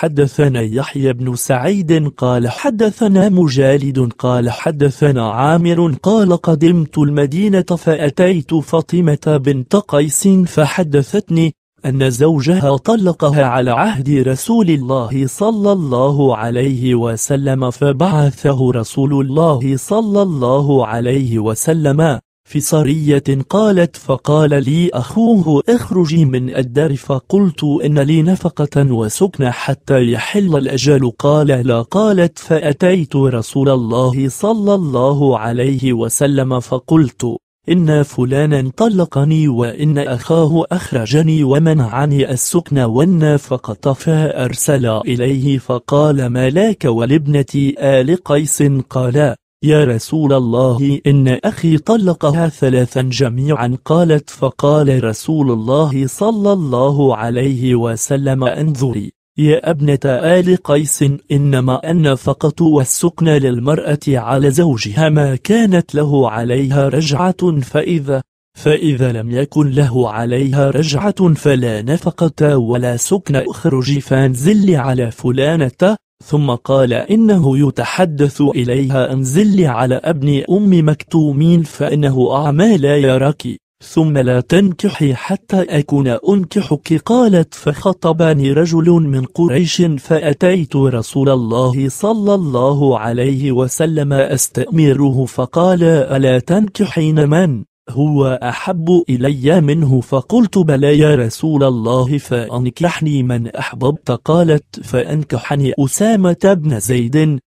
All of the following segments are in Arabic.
حدثنا يحيى بن سعيد قال حدثنا مجالد قال حدثنا عامر قال قدمت المدينة فأتيت فاطمة بنت قيس فحدثتني أن زوجها طلقها على عهد رسول الله صلى الله عليه وسلم فبعثه رسول الله صلى الله عليه وسلم في صرية قالت فقال لي أخوه اخرجي من الدار فقلت إن لي نفقة وسكن حتى يحل الأجل قال لا قالت فأتيت رسول الله صلى الله عليه وسلم فقلت إن فلانا طلقني وإن أخاه أخرجني ومنعني السكن والنافقة فأرسل إليه فقال ما لك ولابنتي آل قيس قالا يا رسول الله إن أخي طلقها ثلاثا جميعا قالت فقال رسول الله صلى الله عليه وسلم انظري يا ابنة آل قيس إنما أن فقط والسكن للمرأة على زوجها ما كانت له عليها رجعة فإذا فإذا لم يكن له عليها رجعة فلا نفقة ولا سكن اخرج فانزل على فلانة ثم قال إنه يتحدث إليها أنزلي على ابن أم مكتومين فإنه أعمى لا يراك ثم لا تنكحي حتى أكون أنكحك قالت فخطبني رجل من قريش فأتيت رسول الله صلى الله عليه وسلم أستأمره فقال ألا تنكحين من؟ هو أحب إلي منه فقلت بلى يا رسول الله فأنكحني من أحببت قالت فأنكحني أسامة بن زيد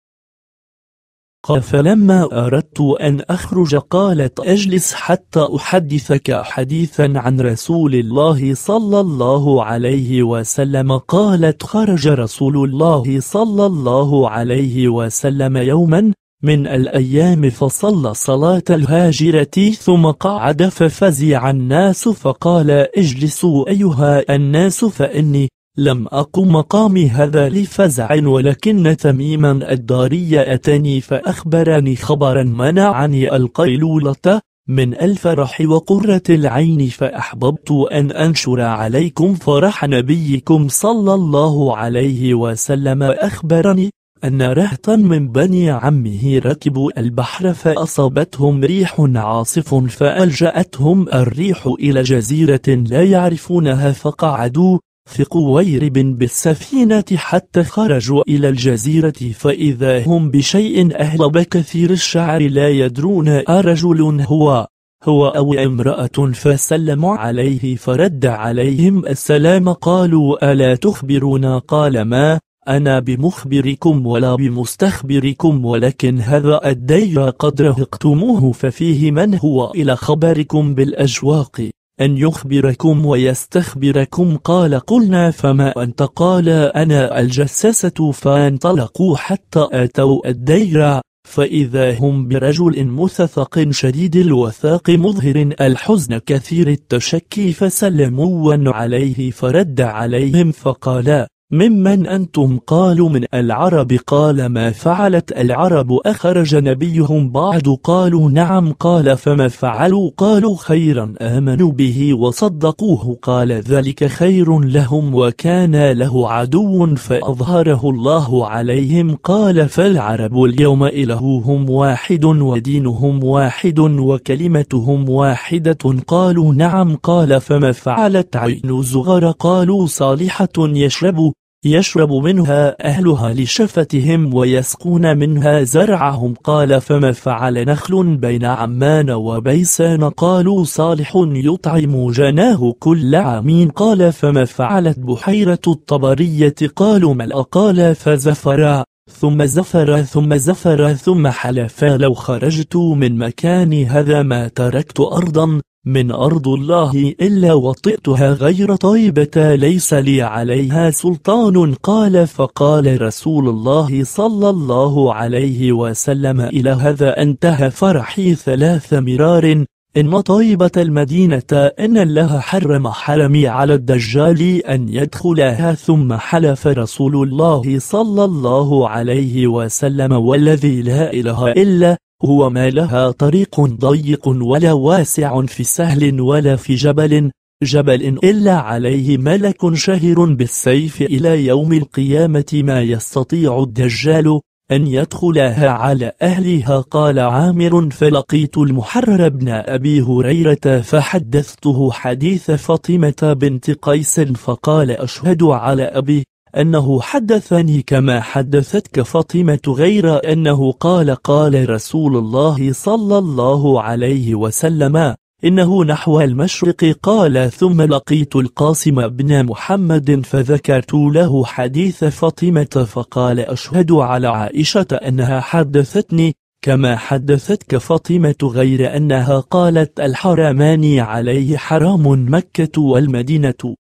قال فلما أردت أن أخرج قالت أجلس حتى أحدثك حديثا عن رسول الله صلى الله عليه وسلم قالت خرج رسول الله صلى الله عليه وسلم يوما من الأيام فصلى صلاة الهاجرة ثم قعد ففزع الناس فقال اجلسوا أيها الناس فإني لم أقم مقامي هذا لفزع ولكن تميما الداري أتني فأخبرني خبرا منعني القيلولة من الفرح وقرة العين فأحببت أن أنشر عليكم فرح نبيكم صلى الله عليه وسلم أخبرني أن رهطا من بني عمه ركبوا البحر فأصابتهم ريح عاصف فألجأتهم الريح إلى جزيرة لا يعرفونها فقعدوا في قويرب بالسفينة حتى خرجوا إلى الجزيرة فإذا هم بشيء أهلب كثير الشعر لا يدرون أرجل هو هو أو امرأة فسلموا عليه فرد عليهم السلام قالوا ألا تخبرنا قال ما أنا بمخبركم ولا بمستخبركم ولكن هذا الدير قد رهقتموه ففيه من هو إلى خبركم بالأجواق أن يخبركم ويستخبركم قال قلنا فما أنت قال أنا الجساسة فانطلقوا حتى أتوا الدير فإذا هم برجل مثثق شديد الوثاق مظهر الحزن كثير التشكي فسلموا عليه فرد عليهم فقال ممن أنتم قالوا من العرب قال ما فعلت العرب أخرج نبيهم بعد قالوا نعم قال فما فعلوا قالوا خيرا آمنوا به وصدقوه قال ذلك خير لهم وكان له عدو فأظهره الله عليهم قال فالعرب اليوم إلههم واحد ودينهم واحد وكلمتهم واحدة قالوا نعم قال فما فعلت عين زغر قالوا صالحة يشرب يشرب منها أهلها لشفتهم ويسقون منها زرعهم قال فما فعل نخل بين عمان وبيسان قالوا صالح يطعم جناه كل عام قال فما فعلت بحيرة الطبرية قالوا ملأ قال فزفرا ثم زفر ثم زفر ثم حلفا لو خرجت من مكاني هذا ما تركت أرضا من أرض الله إلا وطئتها غير طيبة ليس لي عليها سلطان قال فقال رسول الله صلى الله عليه وسلم إلى هذا انتهى فرحي ثلاث مرار إن طيبة المدينة إن الله حرم حرمي على الدجال أن يدخلها ثم حلف رسول الله صلى الله عليه وسلم والذي لا إله إلا هو ما لها طريق ضيق ولا واسع في سهل ولا في جبل جبل إلا عليه ملك شهر بالسيف إلى يوم القيامة ما يستطيع الدجال أن يدخلها على أهلها قال عامر فلقيت المحرر بن أبي هريرة فحدثته حديث فاطمة بنت قيس فقال أشهد على أبي أنه حدثني كما حدثتك فاطمة غير أنه قال قال رسول الله صلى الله عليه وسلم إنه نحو المشرق قال ثم لقيت القاسم بن محمد فذكرت له حديث فاطمة فقال أشهد على عائشة أنها حدثتني كما حدثتك فاطمة غير أنها قالت الحرامان عليه حرام مكة والمدينة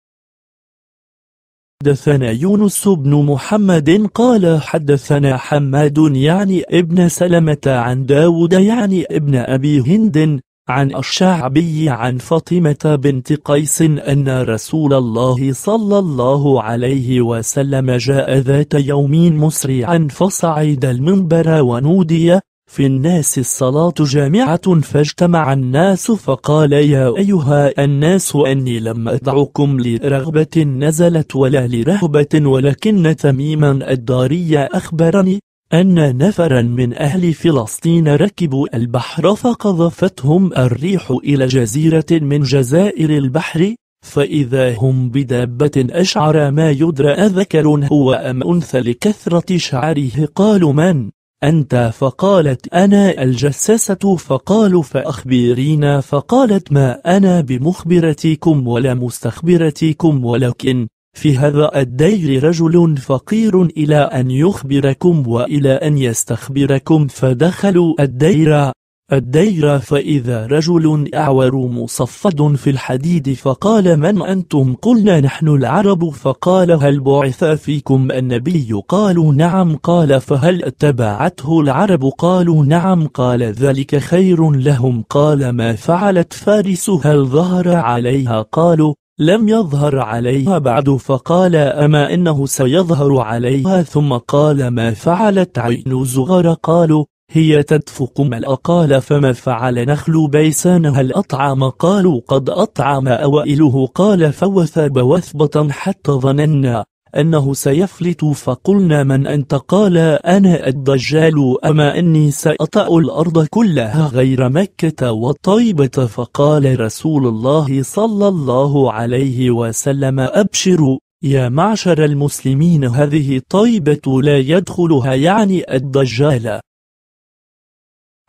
حدثنا يونس بن محمد قال حدثنا حماد يعني ابن سلمة عن داود يعني ابن أبي هند عن الشعبي عن فاطمة بنت قيس أن رسول الله صلى الله عليه وسلم جاء ذات يوم مسرعا فصعد المنبر ونودي في الناس الصلاة جامعة فاجتمع الناس فقال يا أيها الناس أني لم أدعكم لرغبة نزلت ولا لرهبة ولكن تميما الداري أخبرني أن نفرا من أهل فلسطين ركبوا البحر فقذفتهم الريح إلى جزيرة من جزائر البحر فإذا هم بدابة أشعر ما يدرى أذكر هو أم أنثى لكثرة شعره قالوا من؟ أنت فقالت أنا الجساسة فقالوا فأخبرينا فقالت ما أنا بمخبرتكم ولا مستخبرتكم ولكن في هذا الدير رجل فقير إلى أن يخبركم وإلى أن يستخبركم فدخلوا الدير الدير فإذا رجل أعور مصفد في الحديد فقال من أنتم قلنا نحن العرب فقال هل بعث فيكم النبي قالوا نعم قال فهل اتبعته العرب قالوا نعم قال ذلك خير لهم قال ما فعلت فارس هل ظهر عليها قالوا لم يظهر عليها بعد فقال أما إنه سيظهر عليها ثم قال ما فعلت عين زغر قالوا هي تدفق ملأ قال فما فعل نخل بيسان هل أطعم قالوا قد أطعم أوائله قال فوثب وثبة حتى ظننا أنه سيفلت فقلنا من أنت قال أنا الدجال أما أني سأطأ الأرض كلها غير مكة والطيبة فقال رسول الله صلى الله عليه وسلم أبشروا يا معشر المسلمين هذه طيبة لا يدخلها يعني الدجال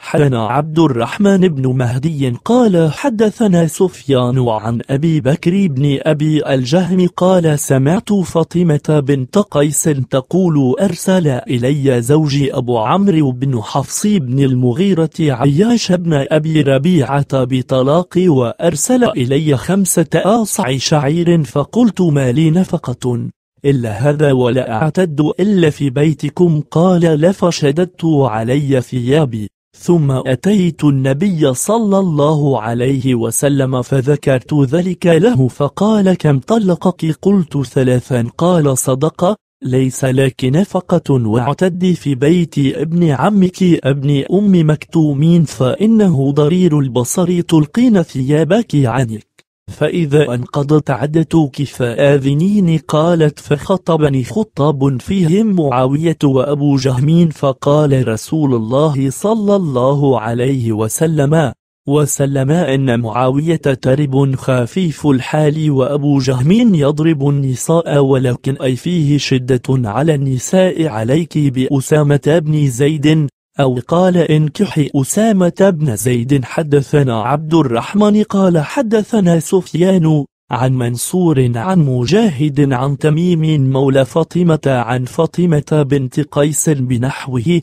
حدثنا عبد الرحمن بن مهدي قال حدثنا سفيان عن أبي بكر بن أبي الجهم قال سمعت فاطمة بنت قيس تقول أرسل إلي زوجي أبو عمرو بن حفص بن المغيرة عياش بن أبي ربيعة بطلاقي وأرسل إلي خمسة آصع شعير فقلت ما لي نفقة إلا هذا ولا أعتد إلا في بيتكم قال لفشددت علي ثيابي ثم أتيت النبي صلى الله عليه وسلم فذكرت ذلك له فقال كم طلقك قلت ثلاثا قال صدق ليس لك نفقة واعتدي في بيت ابن عمك ابن أم مكتومين فإنه ضرير البصر تلقين ثيابك عنك فإذا انقضت عدتك فآذنين قالت فخطبني خطاب فيهم معاوية وأبو جهمين فقال رسول الله صلى الله عليه وسلم وسلم أن معاوية ترب خفيف الحال وأبو جهمين يضرب النساء ولكن أي فيه شدة على النساء عليك بأسامة بن زيد أو قال انكحي أسامة بن زيد حدثنا عبد الرحمن قال حدثنا سفيان عن منصور عن مجاهد عن تميم مولى فاطمة عن فاطمة بنت قيس بنحوه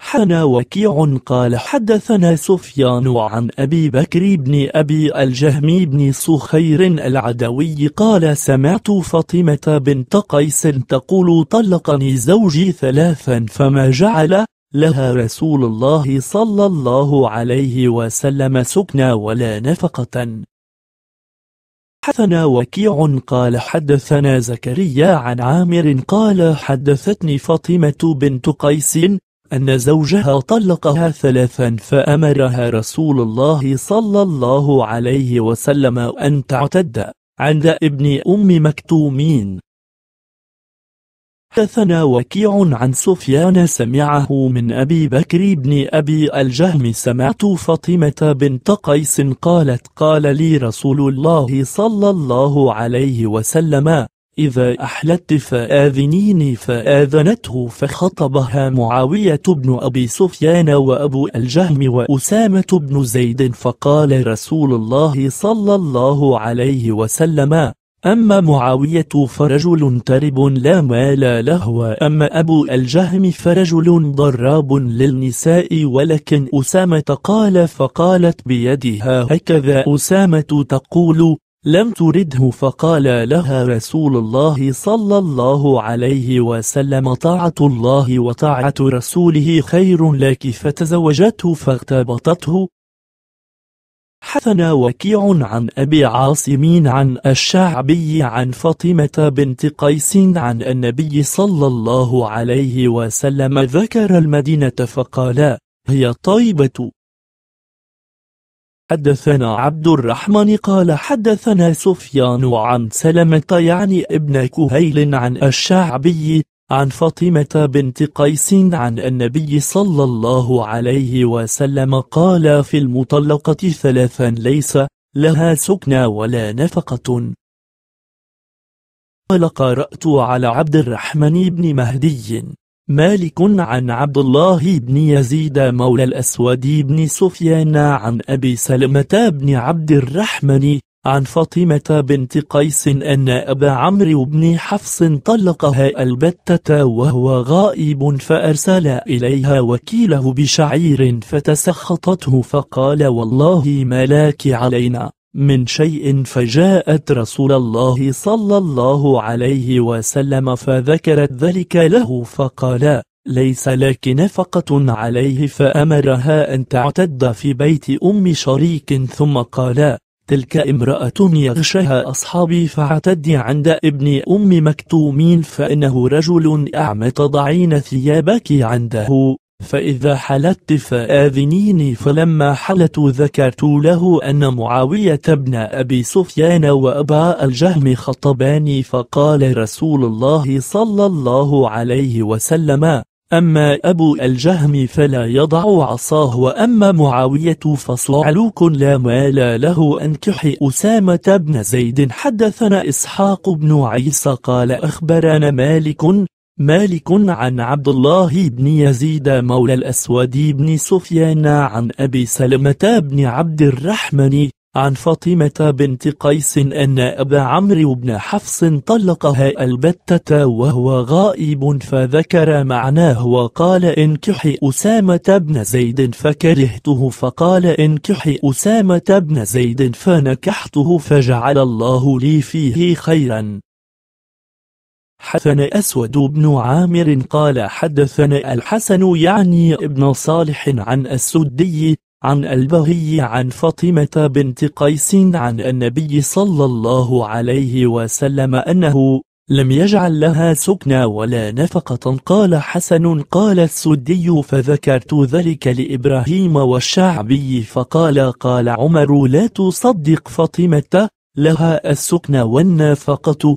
حنا وكيع قال حدثنا سفيان عن أبي بكر بن أبي الجهم بن صخير العدوي قال سمعت فاطمة بنت قيس تقول طلقني زوجي ثلاثا فما جعل لها رسول الله صلى الله عليه وسلم سكنى ولا نفقة حدثنا وكيع قال حدثنا زكريا عن عامر قال حدثتني فاطمة بنت قيس أن زوجها طلقها ثلاثا فأمرها رسول الله صلى الله عليه وسلم أن تعتد عند ابن أم مكتومين حدثنا وكيع عن سفيان سمعه من أبي بكر بن أبي الجهم سمعت فاطمة بنت قيس قالت قال لي رسول الله صلى الله عليه وسلم إذا أحلت فآذنيني فآذنته فخطبها معاوية بن أبي سفيان وأبو الجهم وأسامة بن زيد فقال رسول الله صلى الله عليه وسلم أما معاوية فرجل ترب لا مال له وأما أبو الجهم فرجل ضراب للنساء ولكن أسامة قال فقالت بيدها هكذا أسامة تقول لم ترده فقال لها رسول الله صلى الله عليه وسلم طاعة الله وطاعة رسوله خير لك فتزوجته فاغتبطته حثنا وكيع عن أبي عاصم عن الشعبي عن فاطمة بنت قيس عن النبي صلى الله عليه وسلم ذكر المدينة فقال هي طيبة حدثنا عبد الرحمن قال حدثنا سفيان عن سلمة يعني ابن كهيل عن الشعبي عن فاطمة بنت قيس عن النبي صلى الله عليه وسلم قال في المطلقة ثلاثا ليس لها سكنى ولا نفقة قال قرأت على عبد الرحمن بن مهدي مالك عن عبد الله بن يزيد مولى الأسود بن سفيان عن أبي سلمة بن عبد الرحمن عن فاطمة بنت قيس أن أبا عمرو بن حفص طلقها البتة وهو غائب فأرسل إليها وكيله بشعير فتسخطته فقال والله ما علينا من شيء فجاءت رسول الله صلى الله عليه وسلم فذكرت ذلك له فقال ليس لك نفقة عليه فأمرها أن تعتد في بيت أم شريك ثم قال تلك امرأة يغشها أصحابي فاعتدي عند ابن أم مكتومين فإنه رجل أعمى تضعين ثيابك عنده فإذا حلت فآذنيني فلما حلت ذكرت له أن معاوية بن أبي سفيان وأبا الجهم خطباني فقال رسول الله صلى الله عليه وسلم أما أبو الجهم فلا يضع عصاه وأما معاوية فصعلوك لا مال له أنكح أسامة بن زيد حدثنا إسحاق بن عيسى قال أخبرنا مالك مالك عن عبد الله بن يزيد مولى الأسود بن سفيان عن أبي سلمة بن عبد الرحمن عن فاطمة بنت قيس أن أبا عمرو بن حفص طلقها البتة وهو غائب فذكر معناه وقال انكحي أسامة بن زيد فكرهته فقال انكحي أسامة بن زيد فنكحته فجعل الله لي فيه خيرا حدثنا أسود بن عامر قال حدثنا الحسن يعني ابن صالح عن السدي عن البهي عن فاطمة بنت قيس عن النبي صلى الله عليه وسلم أنه لم يجعل لها سكنى ولا نفقة قال حسن قال السدي فذكرت ذلك لإبراهيم والشعبي فقال قال عمر لا تصدق فاطمة لها السكنى والنفقة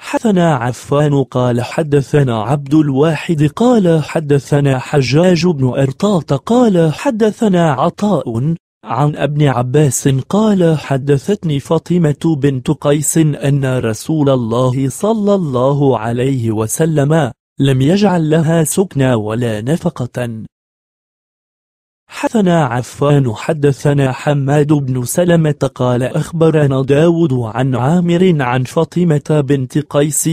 حدثنا عفان قال حدثنا عبد الواحد قال حدثنا حجاج بن أرطاط قال حدثنا عطاء عن ابن عباس قال حدثتني فاطمة بنت قيس أن رسول الله صلى الله عليه وسلم لم يجعل لها سكنى ولا نفقة حثنا عفان حدثنا حماد بن سلمة قال أخبرنا داود عن عامر عن فاطمة بنت قيس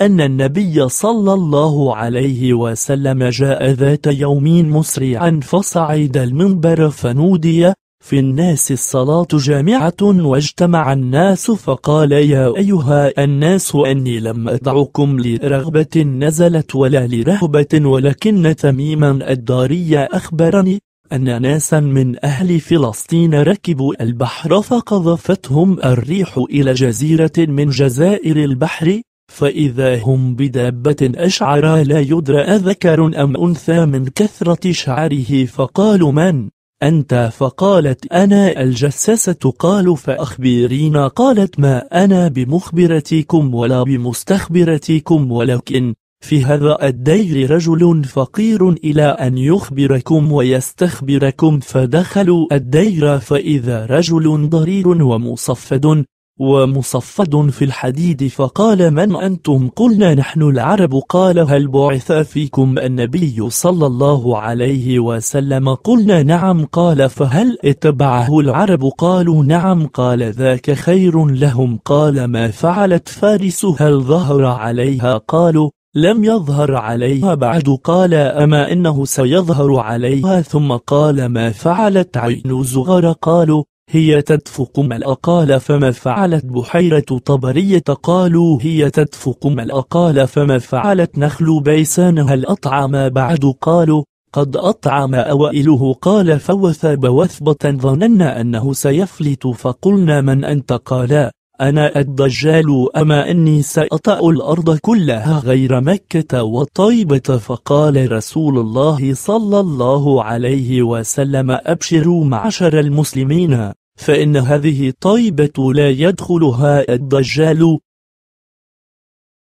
أن النبي صلى الله عليه وسلم جاء ذات يوم مسرعا فصعد المنبر فنودي في الناس الصلاة جامعة واجتمع الناس فقال يا أيها الناس أني لم أدعكم لرغبة نزلت ولا لرهبة ولكن تميما الداري أخبرني أن ناسا من أهل فلسطين ركبوا البحر فقذفتهم الريح إلى جزيرة من جزائر البحر فإذا هم بدابة أشعر لا يدرى أذكر أم أنثى من كثرة شعره فقالوا من؟ أنت فقالت أنا الجساسة قالوا فأخبرينا قالت ما أنا بمخبرتكم ولا بمستخبرتكم ولكن في هذا الدير رجل فقير إلى أن يخبركم ويستخبركم فدخلوا الدير فإذا رجل ضرير ومصفد ومصفد في الحديد فقال من أنتم قلنا نحن العرب قال هل بعث فيكم النبي صلى الله عليه وسلم قلنا نعم قال فهل اتبعه العرب قالوا نعم قال ذاك خير لهم قال ما فعلت فارس هل ظهر عليها قالوا لم يظهر عليها بعد قال أما إنه سيظهر عليها ثم قال ما فعلت عين زغر قالوا هي تدفق ملأقال فما فعلت بحيرة طبرية قالوا هي تدفق ملأقال فما فعلت نخل بيسان هل أطعم بعد قالوا قد أطعم أوائله قال فوثب وثبة ظننا أنه سيفلت فقلنا من أنت قالا أنا الدجال أما أني سأطأ الأرض كلها غير مكة وطيبة فقال رسول الله صلى الله عليه وسلم أبشروا معشر المسلمين فإن هذه طيبة لا يدخلها الدجال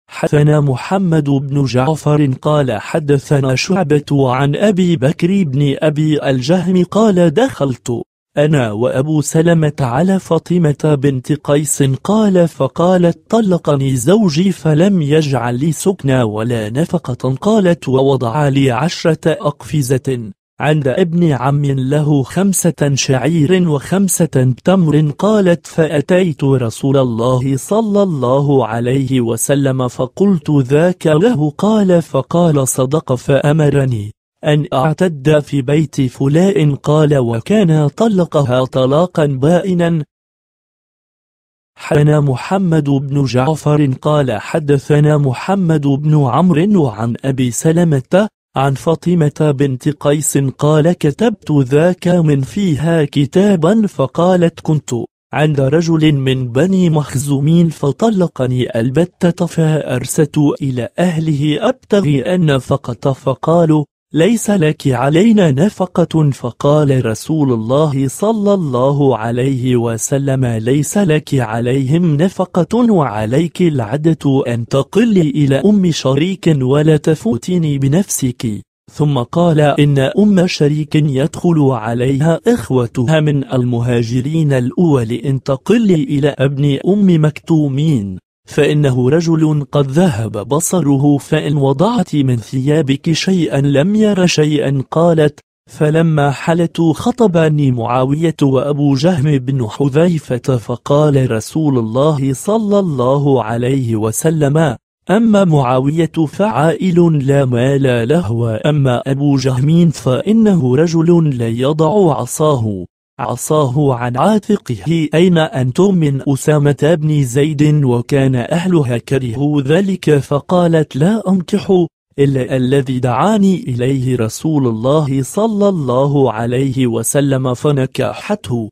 حدثنا محمد بن جعفر قال حدثنا شعبة عن أبي بكر بن أبي الجهم قال دخلت أنا وأبو سلمة على فاطمة بنت قيس قال فقالت طلقني زوجي فلم يجعل لي سكنى ولا نفقة قالت ووضع لي عشرة أقفزة عند ابن عم له خمسة شعير وخمسة تمر قالت فأتيت رسول الله صلى الله عليه وسلم فقلت ذاك له قال فقال صدق فأمرني أن آه. أعتد في بيت فلاء قال وكان طلقها طلاقا بائنا حدثنا محمد بن جعفر قال حدثنا محمد بن عمرو عن أبي سلمة عن فاطمة بنت قيس قال كتبت ذاك من فيها كتابا فقالت كنت عند رجل من بني مخزومين فطلقني البتة فأرست إلى أهله أبتغي أن فقط فقالوا ليس لك علينا نفقة فقال رسول الله صلى الله عليه وسلم ليس لك عليهم نفقة وعليك العدة أن تقلي إلى أم شريك ولا تفوتني بنفسك ثم قال إن أم شريك يدخل عليها إخوتها من المهاجرين الأول إن تقلي إلى ابن أم مكتومين فإنه رجل قد ذهب بصره فإن وضعت من ثيابك شيئا لم ير شيئا قالت فلما حلت خطبني معاوية وأبو جهم بن حذيفة فقال رسول الله صلى الله عليه وسلم أما معاوية فعائل لا مال له وأما أبو جهم فإنه رجل لا يضع عصاه عصاه عن عاتقه أين أنتم من أسامة بن زيد وكان أهلها كرهوا ذلك فقالت لا أنكح إلا الذي دعاني إليه رسول الله صلى الله عليه وسلم فنكحته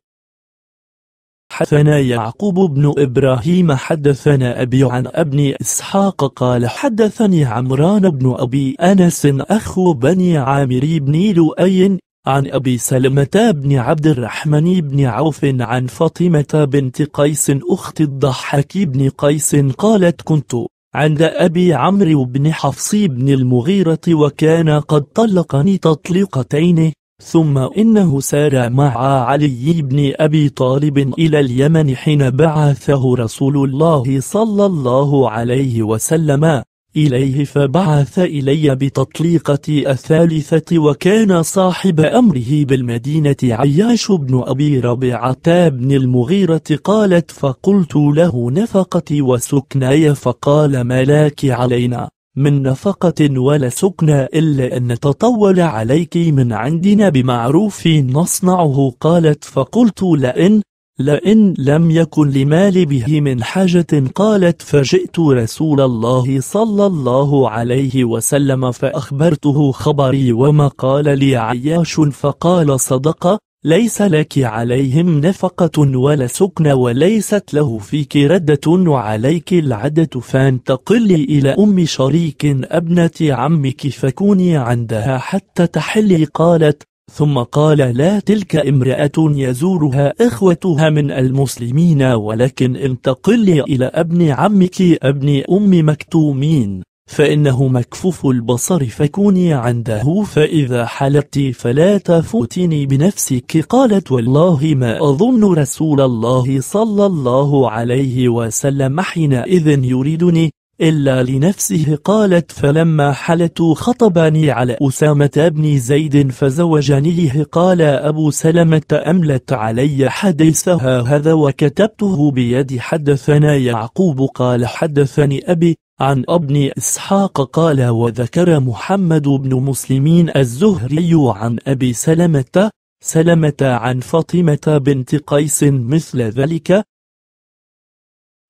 حدثنا يعقوب بن إبراهيم حدثنا أبي عن ابن إسحاق قال حدثني عمران بن أبي أنس أخو بني عامر بن لؤي عن أبي سلمة بن عبد الرحمن بن عوف عن فاطمة بنت قيس أخت الضحاك بن قيس قالت كنت عند أبي عمرو بن حفص بن المغيرة وكان قد طلقني تطليقتين ثم إنه سار مع علي بن أبي طالب إلى اليمن حين بعثه رسول الله صلى الله عليه وسلم إليه فبعث إلي بتطليقة الثالثة وكان صاحب أمره بالمدينة عياش بن أبي ربيعة بن المغيرة قالت فقلت له نفقتي وسكناي فقال ملاك علينا من نفقة ولا سكنى إلا أن نتطول عليك من عندنا بمعروف نصنعه قالت فقلت لئن لئن لم يكن لمال به من حاجة قالت فجئت رسول الله صلى الله عليه وسلم فأخبرته خبري وما قال لي عياش فقال صدق ليس لك عليهم نفقة ولا سكن وليست له فيك ردة وعليك العدة فانتقلي إلى أم شريك أبنة عمك فكوني عندها حتى تحلي قالت ثم قال لا تلك امرأة يزورها إخوتها من المسلمين ولكن انتقلي إلى ابن عمك ابن أم مكتومين فإنه مكفوف البصر فكوني عنده فإذا حلقت فلا تفوتني بنفسك قالت والله ما أظن رسول الله صلى الله عليه وسلم حينئذ يريدني إلا لنفسه قالت فلما حلت خطبني على أسامة بن زيد فزوجنيه قال أبو سلمة أملت علي حديثها هذا وكتبته بيد حدثنا يعقوب قال حدثني أبي عن ابن إسحاق قال وذكر محمد بن مسلمين الزهري عن أبي سلمة سلمة عن فاطمة بنت قيس مثل ذلك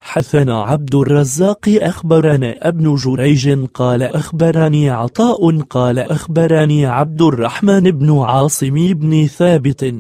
حثنا عبد الرزاق أخبرنا ابن جريج قال أخبرني عطاء قال أخبرني عبد الرحمن بن عاصم بن ثابت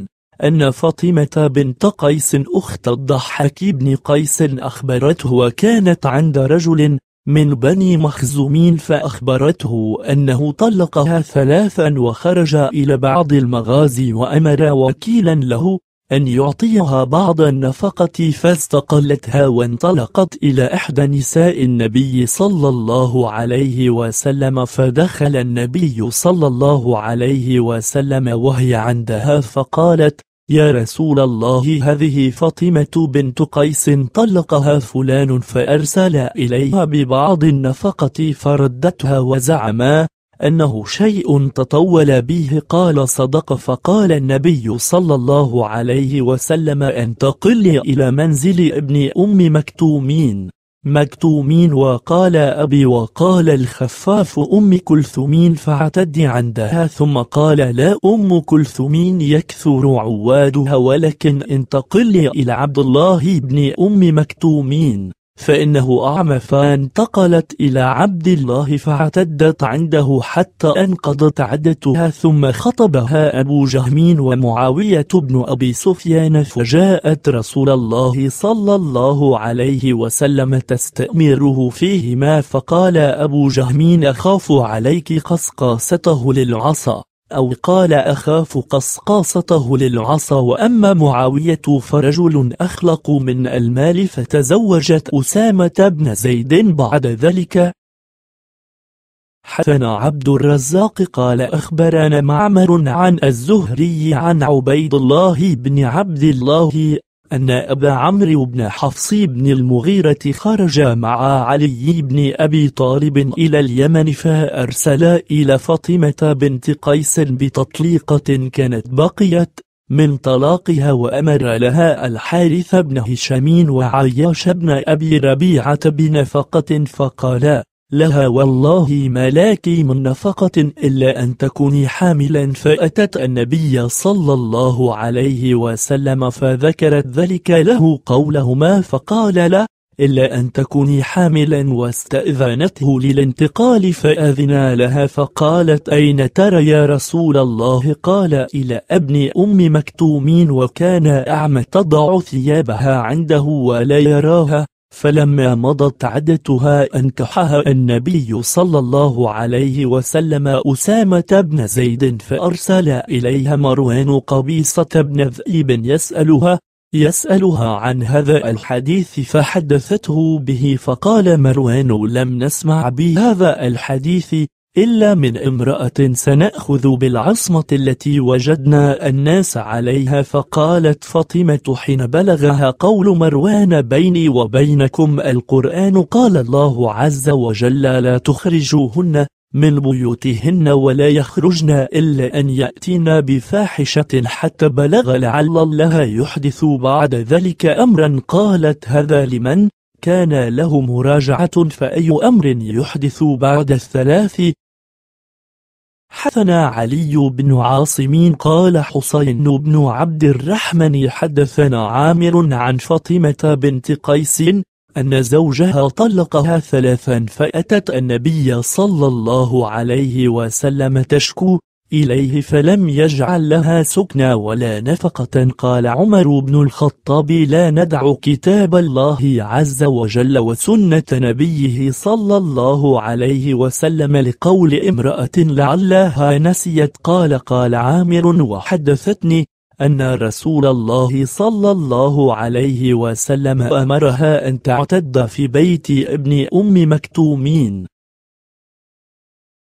أن فاطمة بنت قيس أخت الضحاك بن قيس أخبرته وكانت عند رجل من بني مخزومين فأخبرته أنه طلقها ثلاثا وخرج إلى بعض المغازي وأمر وكيلا له أن يعطيها بعض النفقة فاستقلتها وانطلقت إلى إحدى نساء النبي صلى الله عليه وسلم فدخل النبي صلى الله عليه وسلم وهي عندها فقالت يا رسول الله هذه فاطمة بنت قيس طلقها فلان فأرسل إليها ببعض النفقة فردتها وزعما أنه شيء تطول به قال صدق فقال النبي صلى الله عليه وسلم انتقلي إلى منزل ابن أم مكتومين مكتومين وقال أبي وقال الخفاف أم كلثومين فاعتد عندها ثم قال لا أم كلثومين يكثر عوادها ولكن انتقل إلى عبد الله بن أم مكتومين فإنه أعمى فانتقلت إلى عبد الله فاعتدت عنده حتى أنقضت عدتها ثم خطبها أبو جهمين ومعاوية بن أبي سفيان فجاءت رسول الله صلى الله عليه وسلم تستأمره فيهما فقال أبو جهمين أخاف عليك قصقاسته للعصا أو قال أخاف قصقاصته للعصا وأما معاوية فرجل أخلق من المال فتزوجت أسامة بن زيد بعد ذلك حسن عبد الرزاق قال أخبرنا معمر عن الزهري عن عبيد الله بن عبد الله أن أبا عمرو بن حفص بن المغيرة خرج مع علي بن أبي طالب إلى اليمن فأرسل إلى فاطمة بنت قيس بتطليقة كانت بقيت من طلاقها وأمر لها الحارث بن هشام وعياش بن أبي ربيعة بنفقة فقالا لها والله ما لك من نفقة إلا أن تكوني حاملا فأتت النبي صلى الله عليه وسلم فذكرت ذلك له قولهما فقال له إلا أن تكوني حاملا واستأذنته للانتقال فأذنا لها فقالت أين ترى يا رسول الله قال إلى ابن أم مكتومين وكان أعمى تضع ثيابها عنده ولا يراها فلما مضت عدتها أنكحها النبي صلى الله عليه وسلم أسامة بن زيد فأرسل إليها مروان قبيصة بن ذئب يسألها يسألها عن هذا الحديث فحدثته به فقال مروان لم نسمع بهذا الحديث إلا من امرأة سنأخذ بالعصمة التي وجدنا الناس عليها فقالت فاطمة حين بلغها قول مروان بيني وبينكم القرآن قال الله عز وجل لا تخرجوهن من بيوتهن ولا يخرجن إلا أن يأتين بفاحشة حتى بلغ لعل الله يحدث بعد ذلك أمرا قالت هذا لمن؟ كان له مراجعة فأي أمر يحدث بعد الثلاث حدثنا علي بن عاصم قال حسين بن عبد الرحمن حدثنا عامر عن فاطمة بنت قيس أن زوجها طلقها ثلاثا فأتت النبي صلى الله عليه وسلم تشكو إليه فلم يجعل لها سكنا ولا نفقة قال عمر بن الخطاب لا ندع كتاب الله عز وجل وسنة نبيه صلى الله عليه وسلم لقول امرأة لعلها نسيت قال قال عامر وحدثتني أن رسول الله صلى الله عليه وسلم أمرها أن تعتد في بيت ابن أم مكتومين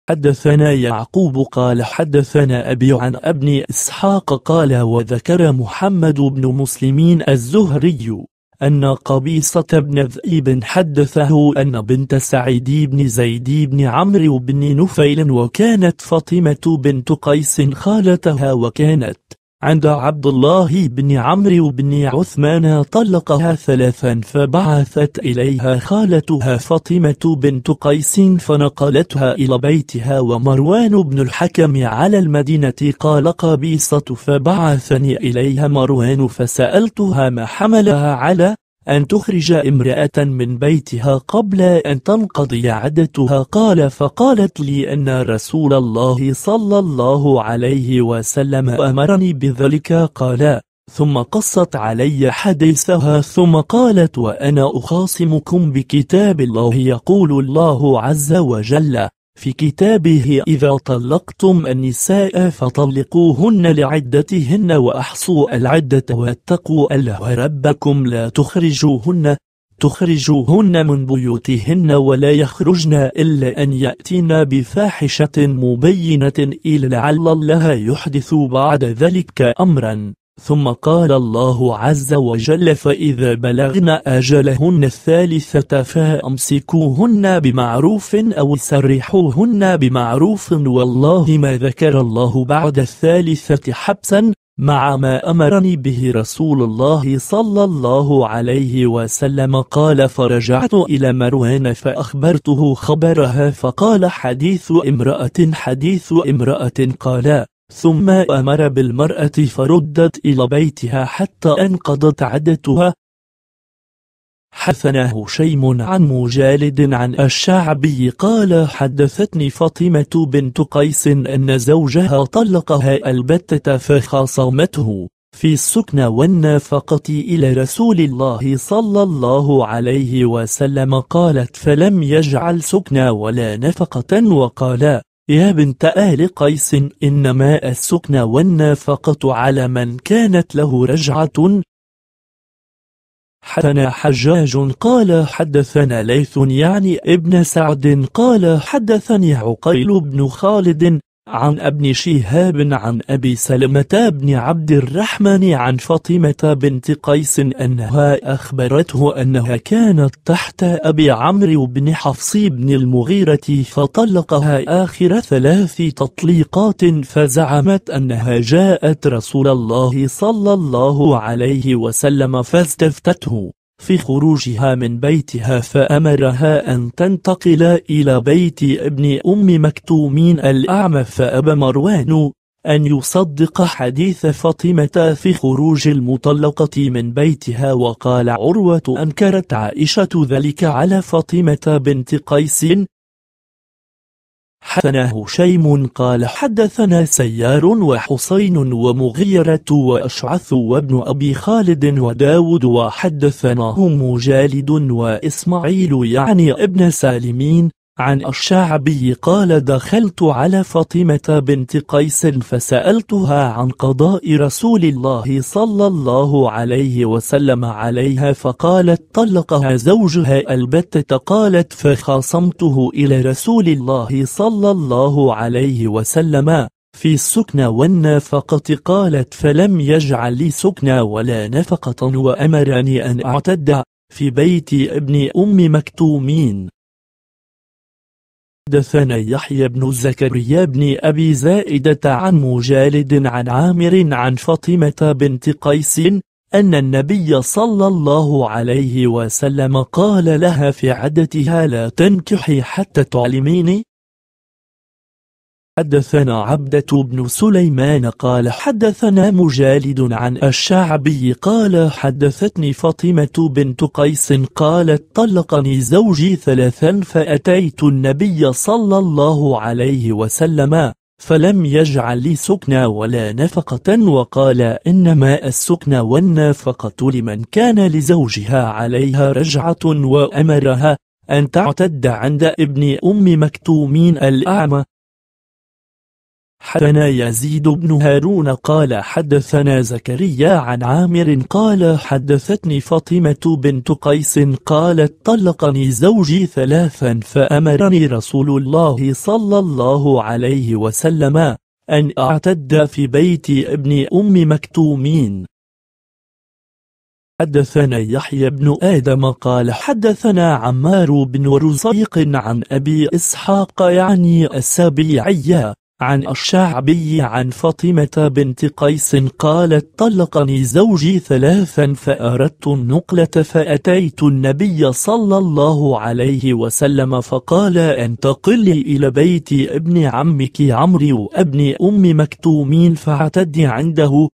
حدثنا يعقوب قال حدثنا أبي عن ابن إسحاق قال وذكر محمد بن مسلمين الزهري أن قبيصة بن ذئب حدثه أن بنت سعيد بن زيد بن عمرو بن نفيل وكانت فاطمة بنت قيس خالتها وكانت عند عبد الله بن عمرو بن عثمان طلقها ثلاثا فبعثت إليها خالتها فاطمة بنت قيس فنقلتها إلى بيتها ومروان بن الحكم على المدينة قال قبيصة فبعثني إليها مروان فسألتها ما حملها على أن تخرج امرأة من بيتها قبل أن تنقضي عدتها قال فقالت لي أن رسول الله صلى الله عليه وسلم أمرني بذلك قال ثم قصت علي حديثها ثم قالت وأنا أخاصمكم بكتاب الله يقول الله عز وجل في كتابه إذا طلقتم النساء فطلقوهن لعدتهن وأحصوا العدة واتقوا الله ربكم لا تخرجوهن تخرجوهن من بيوتهن ولا يخرجن إلا أن يأتين بفاحشة مبينة إلا لعل الله يحدث بعد ذلك أمرا ثم قال الله عز وجل فإذا بلغن أجلهن الثالثة فأمسكوهن بمعروف أو سرحوهن بمعروف والله ما ذكر الله بعد الثالثة حبسا مع ما أمرني به رسول الله صلى الله عليه وسلم قال فرجعت إلى مروان فأخبرته خبرها فقال حديث امرأة حديث امرأة قال ثم أمر بالمرأة فردت إلى بيتها حتى أنقضت عدتها حدثنا هشيم عن مجالد عن الشعبي قال حدثتني فاطمة بنت قيس أن زوجها طلقها البتة فخاصمته في السكن والنافقة إلى رسول الله صلى الله عليه وسلم قالت فلم يجعل سكن ولا نفقة وقال يا بنت آل قيس إنما السكن والنافقة على من كانت له رجعة حدثنا حجاج قال حدثنا ليث يعني ابن سعد قال حدثني عقيل بن خالد عن ابن شهاب عن أبي سلمة بن عبد الرحمن عن فاطمة بنت قيس أنها أخبرته أنها كانت تحت أبي عمرو بن حفص بن المغيرة فطلقها آخر ثلاث تطليقات فزعمت أنها جاءت رسول الله صلى الله عليه وسلم فاستفتته في خروجها من بيتها فأمرها أن تنتقل إلى بيت ابن أم مكتومين الأعمى فأبى مروان أن يصدق حديث فاطمة في خروج المطلقة من بيتها وقال عروة أنكرت عائشة ذلك على فاطمة بنت قيس حسنه شيم قال حدثنا سيار وحسين ومغيرة وأشعث وابن أبي خالد وداود وحدثناهم جالد وإسماعيل يعني ابن سالمين عن الشعبي قال دخلت على فاطمة بنت قيس فسألتها عن قضاء رسول الله صلى الله عليه وسلم عليها فقالت طلقها زوجها البتة قالت فخاصمته إلى رسول الله صلى الله عليه وسلم في السكن والنفقة قالت فلم يجعل لي سكن ولا نفقة وأمرني أن أعتد في بيت ابن أم مكتومين حدثنا يحيى بن زكريا بن أبي زائدة عن مجالد عن عامر عن فاطمة بنت قيس أن النبي صلى الله عليه وسلم قال لها في عدتها لا تنكحي حتى تعلميني حدثنا عبدة بن سليمان قال حدثنا مجالد عن الشعبي قال حدثتني فاطمة بنت قيس قالت طلقني زوجي ثلاثا فأتيت النبي صلى الله عليه وسلم فلم يجعل لي سكنى ولا نفقة وقال إنما السكنى والنفقة لمن كان لزوجها عليها رجعة وأمرها أن تعتد عند ابن أم مكتومين الأعمى حدثنا يزيد بن هارون قال حدثنا زكريا عن عامر قال حدثتني فاطمة بنت قيس قالت طلقني زوجي ثلاثا فأمرني رسول الله صلى الله عليه وسلم أن أعتد في بيت ابن أم مكتومين حدثنا يحيى بن آدم قال حدثنا عمار بن رزيق عن أبي إسحاق يعني السبيعية عن الشعبي عن فاطمة بنت قيس قالت طلقني زوجي ثلاثا فأردت النقلة فأتيت النبي صلى الله عليه وسلم فقال انتقلي إلى بيت ابن عمك عمري وابن أم مكتومين فاعتدي عنده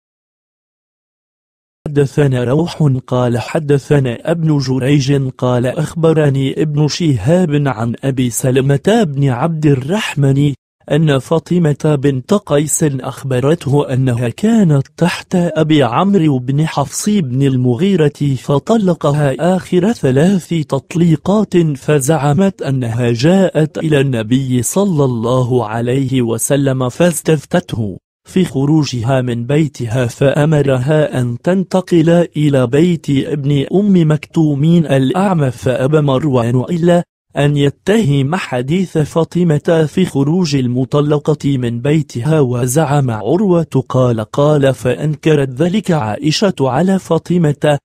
حدثنا روح قال حدثنا ابن جريج قال أخبرني ابن شهاب عن أبي سلمة بن عبد الرحمن أن فاطمة بنت قيس أخبرته أنها كانت تحت أبي عمرو بن حفص بن المغيرة فطلقها آخر ثلاث تطليقات فزعمت أنها جاءت إلى النبي صلى الله عليه وسلم فاستفتته في خروجها من بيتها فأمرها أن تنتقل إلى بيت ابن أم مكتومين الأعمى فأبى مروان إلا أن يتهم حديث فاطمة في خروج المطلقة من بيتها وزعم عروة قال قال فأنكرت ذلك عائشة على فاطمة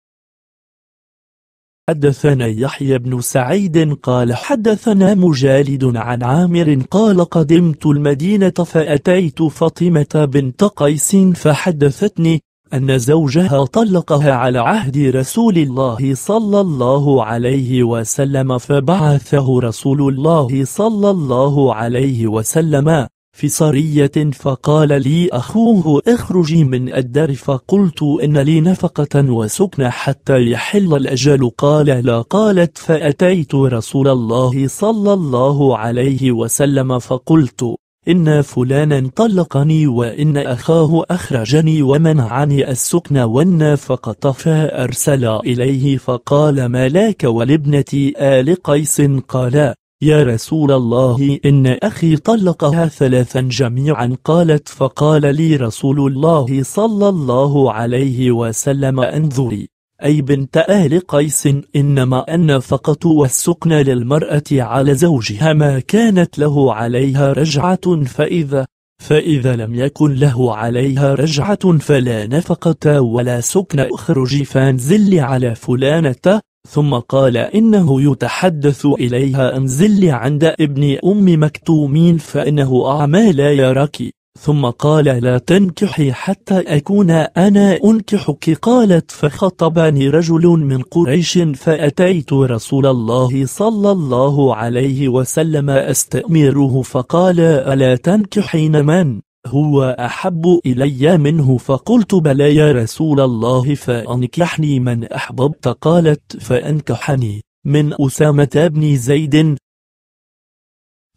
حدثنا يحيى بن سعيد قال حدثنا مجالد عن عامر قال قدمت المدينة فأتيت فاطمة بنت قيس فحدثتني أن زوجها طلقها على عهد رسول الله صلى الله عليه وسلم فبعثه رسول الله صلى الله عليه وسلم في صرية فقال لي أخوه اخرجي من الدار فقلت إن لي نفقة وسكن حتى يحل الأجل قال لا قالت فأتيت رسول الله صلى الله عليه وسلم فقلت إن فلانا طلقني وإن أخاه أخرجني ومنعني السكن والنافقة فأرسل إليه فقال ما لك ولابنتي آل قيس قال يا رسول الله إن أخي طلقها ثلاثا جميعا قالت فقال لي رسول الله صلى الله عليه وسلم أنظري أي بنت آل قيس إنما أن فقط والسقن للمرأة على زوجها ما كانت له عليها رجعة فإذا فإذا لم يكن له عليها رجعة فلا نفقة ولا سكن اخرج فانزل على فلانة ثم قال إنه يتحدث إليها أنزل عند ابن أم مكتومين فإنه أعمى لا يراك ثم قال لا تنكحي حتى أكون أنا أنكحك قالت فخطبني رجل من قريش فأتيت رسول الله صلى الله عليه وسلم أستأمره فقال ألا تنكحين من؟ هو أحب إلي منه فقلت بلى يا رسول الله فأنكحني من أحببت قالت فأنكحني من أسامة بن زيد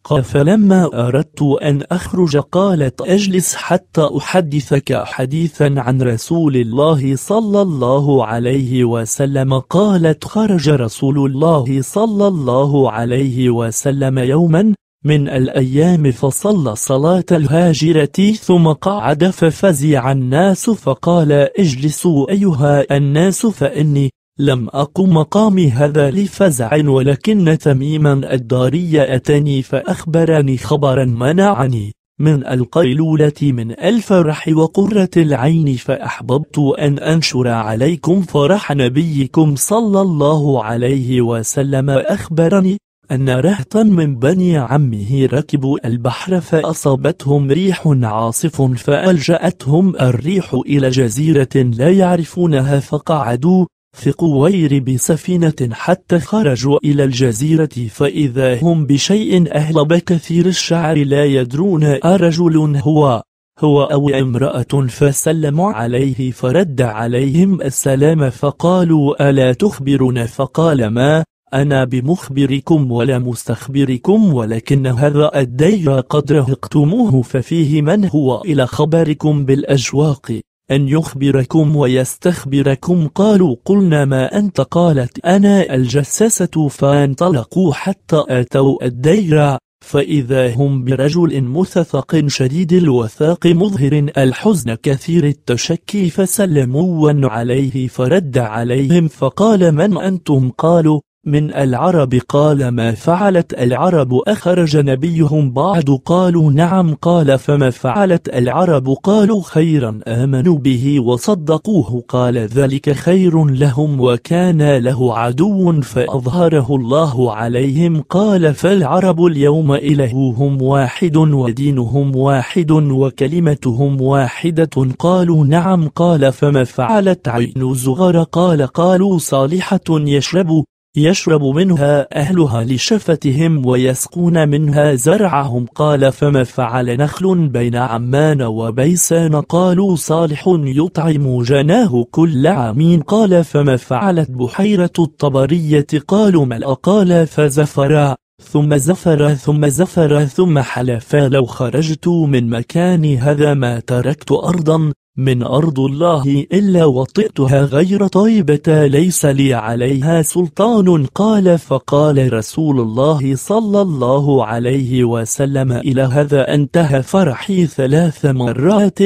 قال فلما أردت أن أخرج قالت أجلس حتى أحدثك حديثا عن رسول الله صلى الله عليه وسلم قالت خرج رسول الله صلى الله عليه وسلم يوما من الأيام فصلى صلاة الهاجرة ثم قعد ففزع الناس فقال اجلسوا أيها الناس فإني لم أقم مقامي هذا لفزع ولكن تميما الداري أتاني فأخبرني خبرا منعني من القيلولة من الفرح وقرة العين فأحببت أن أنشر عليكم فرح نبيكم صلى الله عليه وسلم أخبرني أن رهطا من بني عمه ركبوا البحر فأصابتهم ريح عاصف فألجأتهم الريح إلى جزيرة لا يعرفونها فقعدوا في قوير بسفينة حتى خرجوا إلى الجزيرة فإذا هم بشيء أهلب كثير الشعر لا يدرون أرجل هو هو أو امرأة فسلموا عليه فرد عليهم السلام فقالوا ألا تخبرنا فقال ما أنا بمخبركم ولا مستخبركم ولكن هذا الدير قد رهقتموه ففيه من هو إلى خبركم بالأجواق أن يخبركم ويستخبركم قالوا قلنا ما أنت قالت أنا الجساسة فانطلقوا حتى أتوا الديرة فإذا هم برجل مثثق شديد الوثاق مظهر الحزن كثير التشكي فسلموا عليه فرد عليهم فقال من أنتم قالوا من العرب قال ما فعلت العرب أخرج نبيهم بعد قالوا نعم قال فما فعلت العرب قالوا خيرا آمنوا به وصدقوه قال ذلك خير لهم وكان له عدو فأظهره الله عليهم قال فالعرب اليوم إلههم واحد ودينهم واحد وكلمتهم واحدة قالوا نعم قال فما فعلت عين زغر قال قالوا صالحة يشرب يشرب منها أهلها لشفتهم ويسقون منها زرعهم قال فما فعل نخل بين عمان وبيسان قالوا صالح يطعم جناه كل عام قال فما فعلت بحيرة الطبرية قالوا ملأ قال فزفرا ثم زفر ثم زفر ثم حلفا لو خرجت من مكان هذا ما تركت أرضا من أرض الله إلا وطئتها غير طيبة ليس لي عليها سلطان قال فقال رسول الله صلى الله عليه وسلم إلى هذا انتهى فرحي ثلاث مرات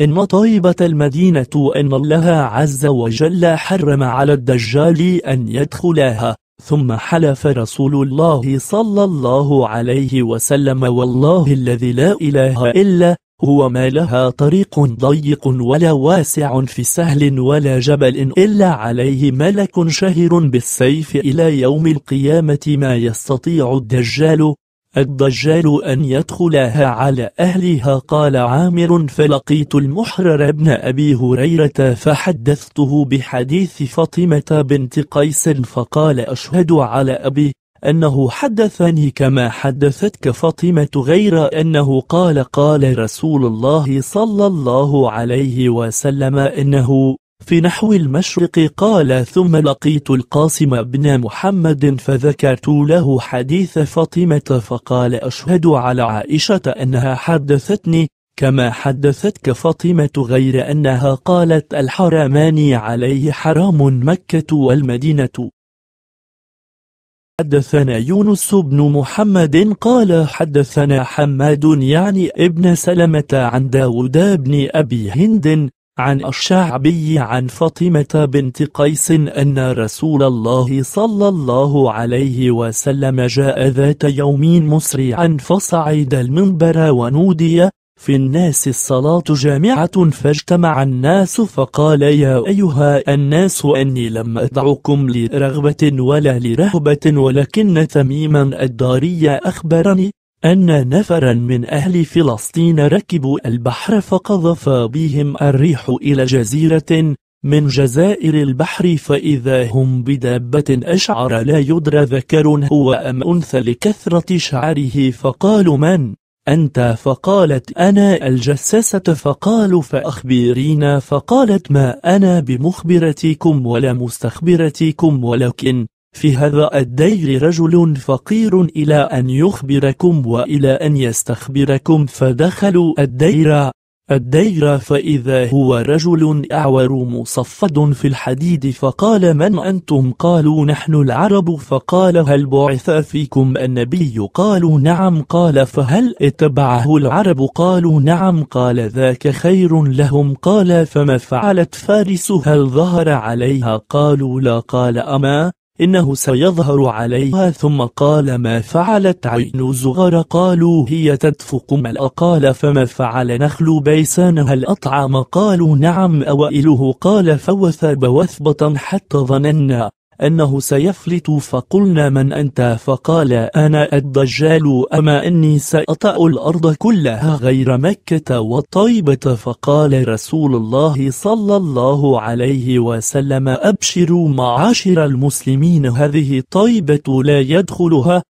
إن طيبة المدينة إن الله عز وجل حرم على الدجال أن يدخلها ثم حلف رسول الله صلى الله عليه وسلم والله الذي لا إله إلا هو ما لها طريق ضيق ولا واسع في سهل ولا جبل إلا عليه ملك شهر بالسيف إلى يوم القيامة ما يستطيع الدجال الدجال أن يدخلها على أهلها قال عامر فلقيت المحرر بن أبي هريرة فحدثته بحديث فاطمة بنت قيس فقال أشهد على أبي أنه حدثني كما حدثتك فاطمة غير أنه قال قال رسول الله صلى الله عليه وسلم إنه في نحو المشرق قال ثم لقيت القاسم بن محمد فذكرت له حديث فاطمة فقال أشهد على عائشة أنها حدثتني كما حدثتك فاطمة غير أنها قالت الحرمان عليه حرام مكة والمدينة حدثنا يونس بن محمد قال حدثنا حماد يعني ابن سلمة عن داود بن أبي هند عن الشعبي عن فاطمة بنت قيس أن رسول الله صلى الله عليه وسلم جاء ذات يوم مسرعا فصعد المنبر ونودي في الناس الصلاة جامعة فاجتمع الناس فقال يا أيها الناس أني لم أدعكم لرغبة ولا لرهبة ولكن تميما الداري أخبرني أن نفرا من أهل فلسطين ركبوا البحر فقذف بهم الريح إلى جزيرة من جزائر البحر فإذا هم بدابة أشعر لا يدرى ذكر هو أم أنثى لكثرة شعره فقالوا من؟ أنت فقالت أنا الجساسة فقالوا فأخبرينا فقالت ما أنا بمخبرتكم ولا مستخبرتكم ولكن في هذا الدير رجل فقير إلى أن يخبركم وإلى أن يستخبركم فدخلوا الدير الدير فإذا هو رجل أعور مصفد في الحديد فقال من أنتم قالوا نحن العرب فقال هل بعث فيكم النبي قالوا نعم قال فهل اتبعه العرب قالوا نعم قال ذاك خير لهم قال فما فعلت فارس هل ظهر عليها قالوا لا قال أما إنه سيظهر عليها ثم قال ما فعلت عين زغر قالوا هي تدفق ملأ قال فما فعل نخل بيسان هل أطعم قالوا نعم أوائله قال فوثب وثبة حتى ظننا أنه سيفلت فقلنا من أنت فقال أنا الدجال أما أني سأطأ الأرض كلها غير مكة والطيبة فقال رسول الله صلى الله عليه وسلم أبشروا معاشر المسلمين هذه طيبة لا يدخلها